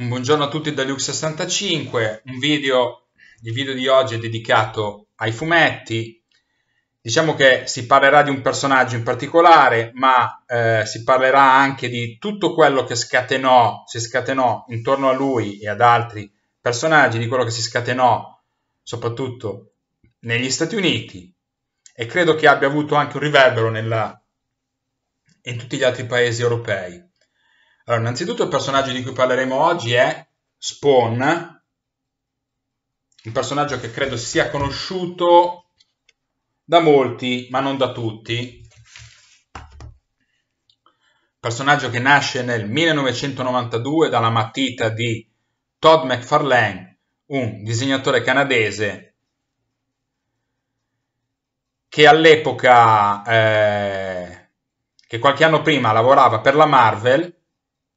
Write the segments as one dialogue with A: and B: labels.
A: Un buongiorno a tutti da Lux65, un video, il video di oggi è dedicato ai fumetti, diciamo che si parlerà di un personaggio in particolare, ma eh, si parlerà anche di tutto quello che scatenò, si scatenò intorno a lui e ad altri personaggi, di quello che si scatenò soprattutto negli Stati Uniti e credo che abbia avuto anche un riverbero nella, in tutti gli altri paesi europei. Allora, innanzitutto il personaggio di cui parleremo oggi è Spawn, un personaggio che credo sia conosciuto da molti, ma non da tutti. Personaggio che nasce nel 1992 dalla matita di Todd McFarlane, un disegnatore canadese che all'epoca, eh, che qualche anno prima lavorava per la Marvel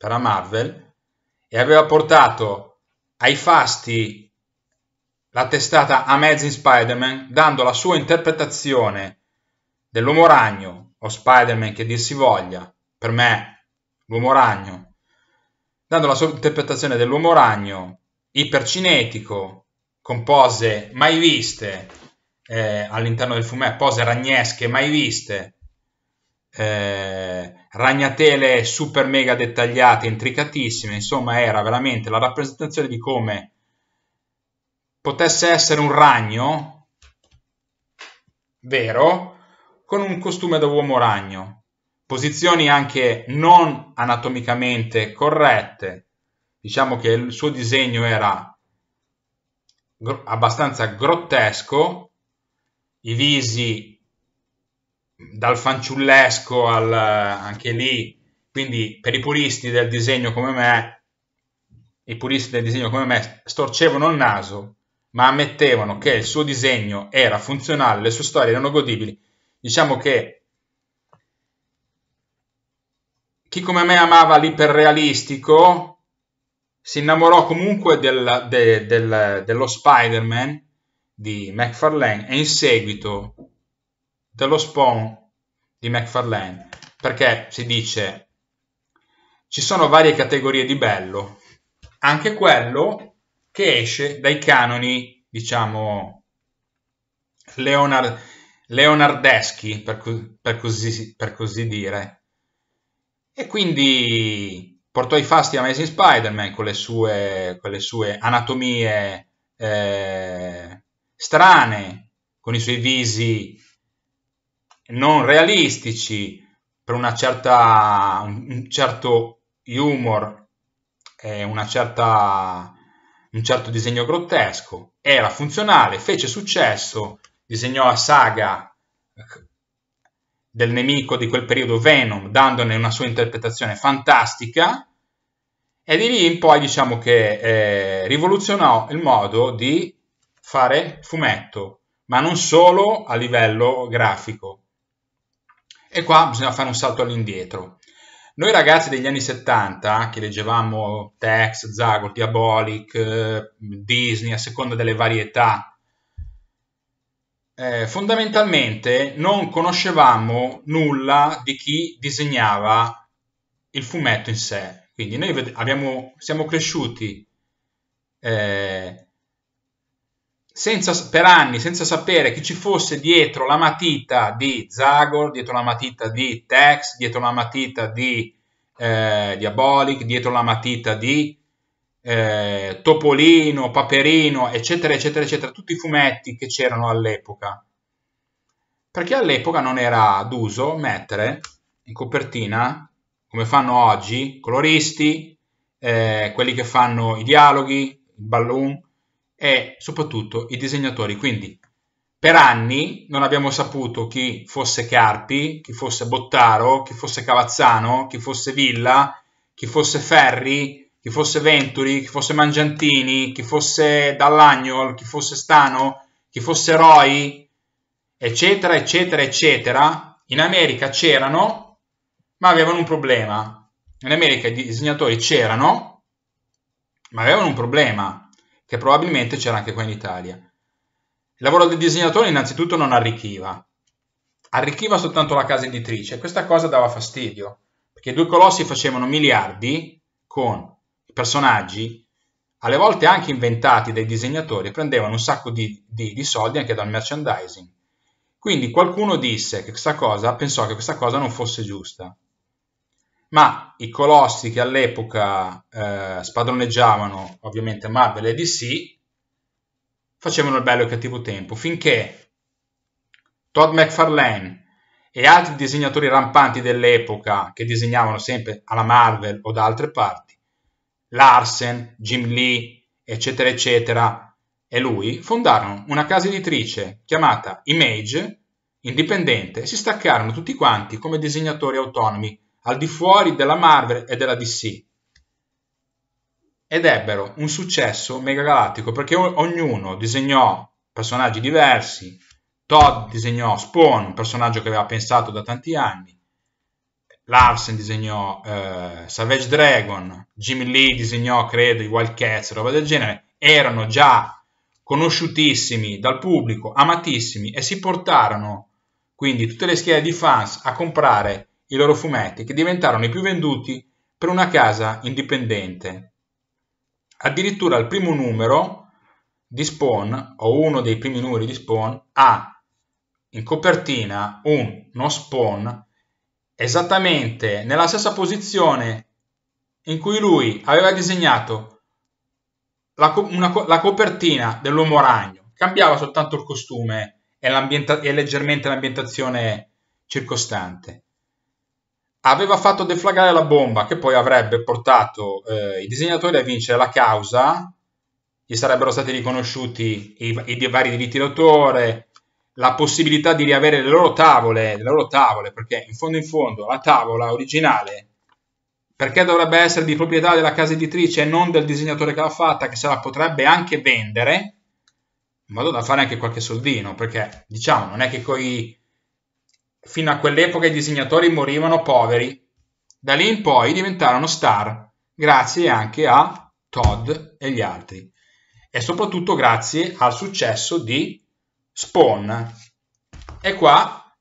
A: per la Marvel e aveva portato ai fasti la testata Amazing Spider-Man dando la sua interpretazione dell'uomo ragno o Spider-Man che dir si voglia, per me l'uomo ragno, dando la sua interpretazione dell'uomo ragno ipercinetico con pose mai viste eh, all'interno del fumetto, pose ragnesche mai viste. Eh, ragnatele super mega dettagliate, intricatissime, insomma era veramente la rappresentazione di come potesse essere un ragno vero con un costume da uomo ragno. Posizioni anche non anatomicamente corrette. Diciamo che il suo disegno era abbastanza grottesco, i visi dal fanciullesco al, eh, anche lì, quindi per i puristi del disegno come me, i puristi del disegno come me storcevano il naso, ma ammettevano che il suo disegno era funzionale, le sue storie erano godibili. Diciamo che chi come me amava l'iperrealistico si innamorò comunque del, de, del, dello Spider-Man di McFarlane e in seguito dello Spawn di McFarlane, perché si dice ci sono varie categorie di bello, anche quello che esce dai canoni, diciamo, Leonard, leonardeschi, per, per, così, per così dire. E quindi portò i fasti a Amazing Spider-Man con le sue, con le sue anatomie eh, strane, con i suoi visi non realistici, per una certa, un certo humor, eh, una certa, un certo disegno grottesco. Era funzionale, fece successo, disegnò la saga ecco, del nemico di quel periodo Venom, dandone una sua interpretazione fantastica, e di lì in poi diciamo che eh, rivoluzionò il modo di fare fumetto, ma non solo a livello grafico, e qua bisogna fare un salto all'indietro. Noi ragazzi degli anni 70, che leggevamo Tex, Zagor, Diabolic, eh, Disney, a seconda delle varietà, eh, fondamentalmente non conoscevamo nulla di chi disegnava il fumetto in sé. Quindi noi abbiamo, siamo cresciuti eh, senza, per anni senza sapere chi ci fosse dietro la matita di Zagor, dietro la matita di Tex, dietro la matita di eh, Diabolic, dietro la matita di eh, Topolino, Paperino, eccetera, eccetera, eccetera, tutti i fumetti che c'erano all'epoca. Perché all'epoca non era d'uso mettere in copertina, come fanno oggi, coloristi, eh, quelli che fanno i dialoghi, il balloon, e soprattutto i disegnatori. Quindi per anni non abbiamo saputo chi fosse Carpi, chi fosse Bottaro, chi fosse Cavazzano, chi fosse Villa, chi fosse Ferri, chi fosse Venturi, chi fosse Mangiantini, chi fosse Dallagnol, chi fosse Stano, chi fosse Roy, eccetera, eccetera, eccetera. In America c'erano, ma avevano un problema. In America i disegnatori c'erano, ma avevano un problema che probabilmente c'era anche qua in Italia. Il lavoro del disegnatore innanzitutto non arricchiva, arricchiva soltanto la casa editrice. Questa cosa dava fastidio, perché i due colossi facevano miliardi con personaggi, alle volte anche inventati dai disegnatori, prendevano un sacco di, di, di soldi anche dal merchandising. Quindi qualcuno disse che questa cosa, pensò che questa cosa non fosse giusta ma i colossi che all'epoca eh, spadroneggiavano ovviamente Marvel e DC facevano il bello e il cattivo tempo finché Todd McFarlane e altri disegnatori rampanti dell'epoca che disegnavano sempre alla Marvel o da altre parti, Larsen, Jim Lee, eccetera, eccetera, e lui fondarono una casa editrice chiamata Image, indipendente, e si staccarono tutti quanti come disegnatori autonomi al di fuori della Marvel e della DC. Ed ebbero un successo mega galattico perché ognuno disegnò personaggi diversi. Todd disegnò Spawn, un personaggio che aveva pensato da tanti anni. Larsen disegnò eh, Savage Dragon, Jimmy Lee disegnò, credo, i Wildcats, roba del genere. Erano già conosciutissimi dal pubblico, amatissimi e si portarono quindi tutte le schiere di fans a comprare i loro fumetti, che diventarono i più venduti per una casa indipendente. Addirittura il primo numero di Spawn, o uno dei primi numeri di Spawn, ha in copertina uno Spawn esattamente nella stessa posizione in cui lui aveva disegnato la, co- co- la copertina dell'uomo ragno. Cambiava soltanto il costume e, e leggermente l'ambientazione circostante aveva fatto deflagrare la bomba che poi avrebbe portato eh, i disegnatori a vincere la causa, gli sarebbero stati riconosciuti i, i, vari diritti d'autore, la possibilità di riavere le loro, tavole, le loro tavole, perché in fondo in fondo la tavola originale, perché dovrebbe essere di proprietà della casa editrice e non del disegnatore che l'ha fatta, che se la potrebbe anche vendere, in modo da fare anche qualche soldino, perché diciamo non è che coi Fino a quell'epoca i disegnatori morivano poveri. Da lì in poi diventarono star, grazie anche a Todd e gli altri. E soprattutto grazie al successo di Spawn. E qua,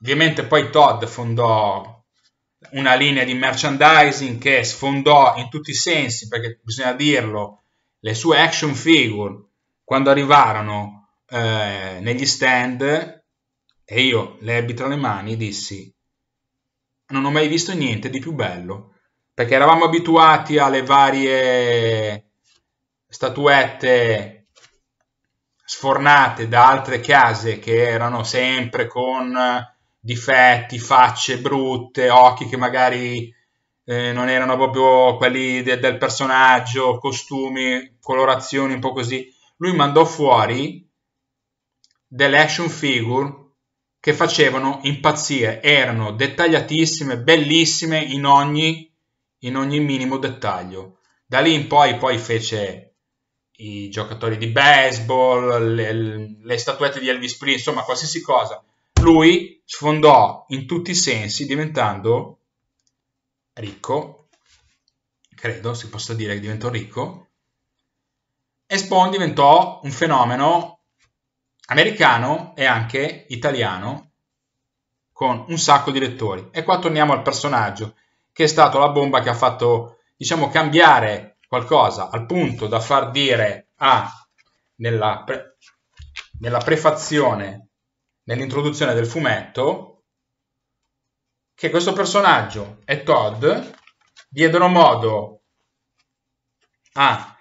A: ovviamente poi Todd fondò una linea di merchandising che sfondò in tutti i sensi, perché bisogna dirlo, le sue action figure quando arrivarono eh, negli stand e io le ebbi tra le mani e dissi non ho mai visto niente di più bello, perché eravamo abituati alle varie statuette sfornate da altre case che erano sempre con difetti, facce brutte, occhi che magari eh, non erano proprio quelli de- del personaggio, costumi, colorazioni un po' così. Lui mandò fuori delle action figure che facevano impazzire, erano dettagliatissime, bellissime in ogni, in ogni minimo dettaglio. Da lì in poi, poi fece i giocatori di baseball, le, le statuette di Elvis Presley, insomma qualsiasi cosa. Lui sfondò in tutti i sensi diventando ricco, credo si possa dire che diventò ricco, e Spawn diventò un fenomeno americano e anche italiano con un sacco di lettori. E qua torniamo al personaggio, che è stato la bomba che ha fatto, diciamo, cambiare qualcosa, al punto da far dire a, ah, nella, pre nella prefazione, nell'introduzione del fumetto, che questo personaggio è Todd, diedero modo a,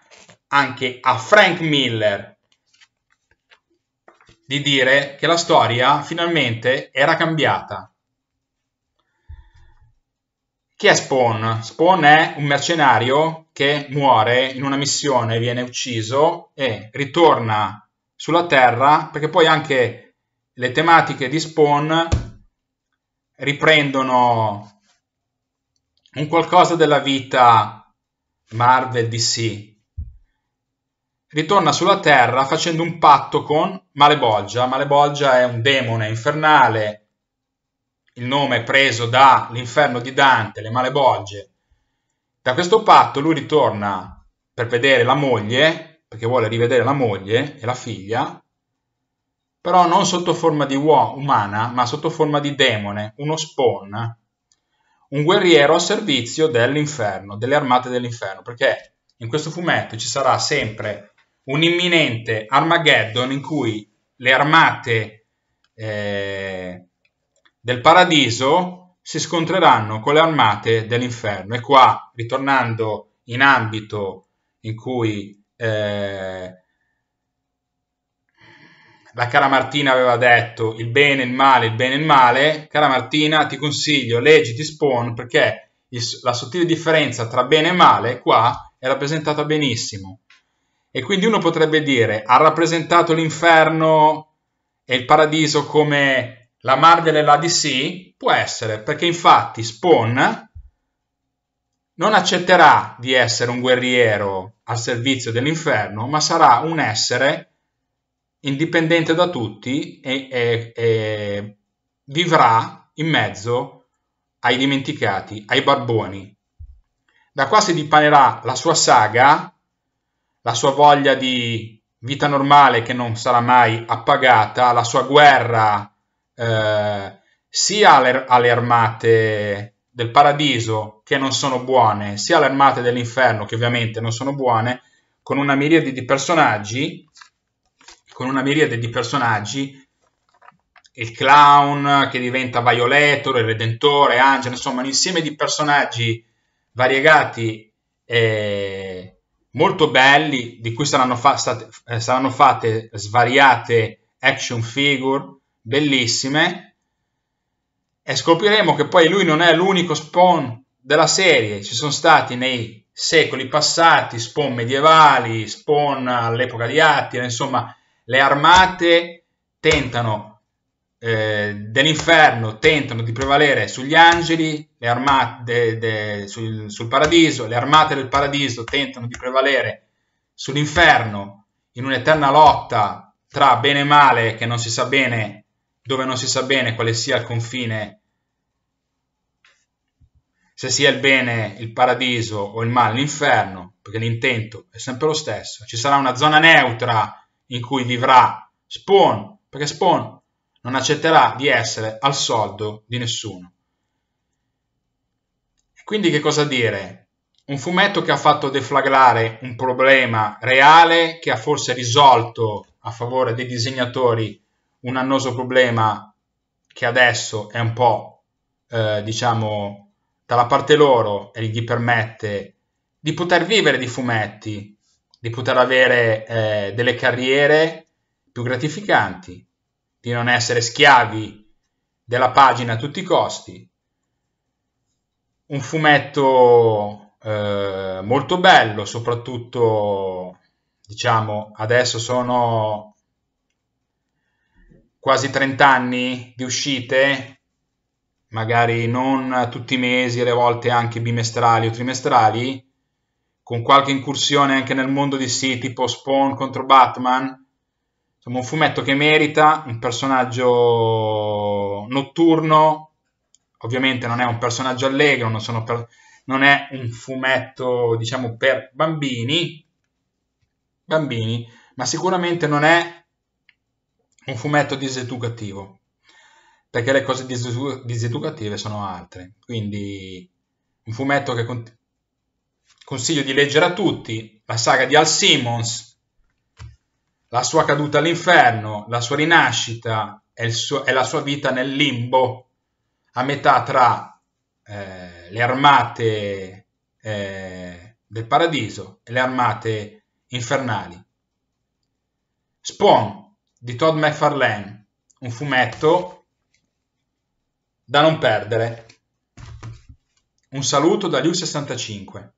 A: anche a Frank Miller di dire che la storia finalmente era cambiata. Chi è Spawn? Spawn è un mercenario che muore in una missione, viene ucciso e ritorna sulla Terra perché poi anche le tematiche di Spawn riprendono un qualcosa della vita Marvel DC, ritorna sulla Terra facendo un patto con Malebolgia. Malebolgia è un demone infernale, il nome è preso dall'inferno di Dante, le Malebolge. Da questo patto lui ritorna per vedere la moglie, perché vuole rivedere la moglie e la figlia, però non sotto forma di uomo umana, ma sotto forma di demone, uno spawn, un guerriero a servizio dell'inferno, delle armate dell'inferno, perché in questo fumetto ci sarà sempre un imminente Armageddon in cui le armate eh, del paradiso si scontreranno con le armate dell'inferno. E qua, ritornando in ambito in cui eh, la cara Martina aveva detto il bene, il male, il bene, il male, cara Martina ti consiglio, leggi leggiti Spawn perché il, la sottile differenza tra bene e male qua è rappresentata benissimo. E quindi uno potrebbe dire, ha rappresentato l'inferno e il paradiso come la Marvel e la DC? Può essere, perché infatti Spawn non accetterà di essere un guerriero al servizio dell'inferno, ma sarà un essere indipendente da tutti e, e, e vivrà in mezzo ai dimenticati, ai barboni. Da qua si dipanerà la sua saga la sua voglia di vita normale che non sarà mai appagata, la sua guerra eh, sia alle, alle, armate del paradiso che non sono buone, sia alle armate dell'inferno che ovviamente non sono buone, con una miriade di personaggi, con una miriade di personaggi, il clown che diventa Violetto, il Redentore, Angelo, insomma un insieme di personaggi variegati eh, molto belli, di cui saranno, fa- state, eh, saranno fatte svariate action figure bellissime e scopriremo che poi lui non è l'unico spawn della serie, ci sono stati nei secoli passati spawn medievali, spawn all'epoca di Attila, insomma le armate tentano eh, dell'inferno tentano di prevalere sugli angeli, le armate de, de, sul, sul, paradiso, le armate del paradiso tentano di prevalere sull'inferno in un'eterna lotta tra bene e male che non si sa bene, dove non si sa bene quale sia il confine, se sia il bene il paradiso o il male l'inferno, perché l'intento è sempre lo stesso. Ci sarà una zona neutra in cui vivrà Spawn, perché Spawn non accetterà di essere al soldo di nessuno. Quindi che cosa dire? Un fumetto che ha fatto deflagrare un problema reale, che ha forse risolto a favore dei disegnatori un annoso problema che adesso è un po', eh, diciamo, dalla parte loro e gli permette di poter vivere di fumetti, di poter avere eh, delle carriere più gratificanti, di non essere schiavi della pagina a tutti i costi. Un fumetto eh, molto bello, soprattutto diciamo adesso sono quasi 30 anni di uscite, magari non tutti i mesi, alle volte anche bimestrali o trimestrali, con qualche incursione anche nel mondo di sì, tipo Spawn contro Batman Insomma, un fumetto che merita un personaggio notturno, ovviamente non è un personaggio allegro, non, per... non è un fumetto, diciamo, per bambini, bambini, ma sicuramente non è un fumetto diseducativo, perché le cose diseducative sono altre. Quindi un fumetto che con... consiglio di leggere a tutti, la saga di Al Simmons, la sua caduta all'inferno, la sua rinascita e, suo, e, la sua vita nel limbo a metà tra eh, le armate eh, del paradiso e le armate infernali. Spawn di Todd McFarlane, un fumetto da non perdere. Un saluto da Liu65.